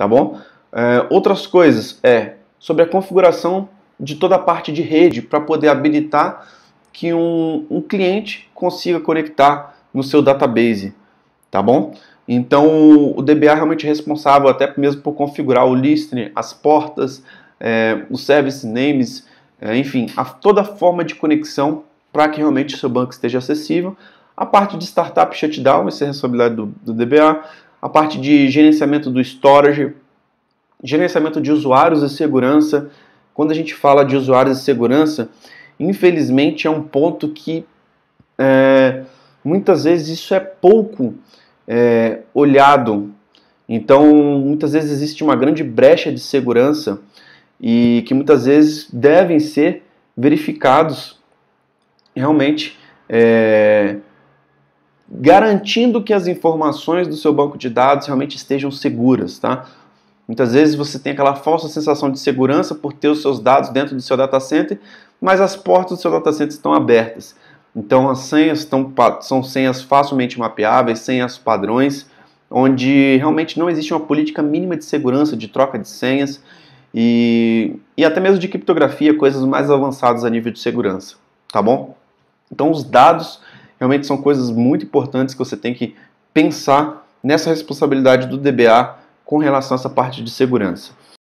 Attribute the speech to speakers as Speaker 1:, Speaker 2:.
Speaker 1: tá bom? É, outras coisas é sobre a configuração de toda a parte de rede para poder habilitar que um, um cliente consiga conectar no seu database, tá bom? Então o DBA é realmente é responsável até mesmo por configurar o listener, as portas, é, os service names, é, enfim, a, toda a forma de conexão para que realmente o seu banco esteja acessível. A parte de startup shutdown, isso é responsabilidade do, do DBA a parte de gerenciamento do storage, gerenciamento de usuários e segurança. Quando a gente fala de usuários e segurança, infelizmente é um ponto que é, muitas vezes isso é pouco é, olhado. Então, muitas vezes existe uma grande brecha de segurança e que muitas vezes devem ser verificados realmente. É, garantindo que as informações do seu banco de dados realmente estejam seguras, tá? Muitas vezes você tem aquela falsa sensação de segurança por ter os seus dados dentro do seu data center, mas as portas do seu data center estão abertas. Então as senhas estão, são senhas facilmente mapeáveis, senhas padrões, onde realmente não existe uma política mínima de segurança de troca de senhas e, e até mesmo de criptografia, coisas mais avançadas a nível de segurança, tá bom? Então os dados Realmente são coisas muito importantes que você tem que pensar nessa responsabilidade do DBA com relação a essa parte de segurança.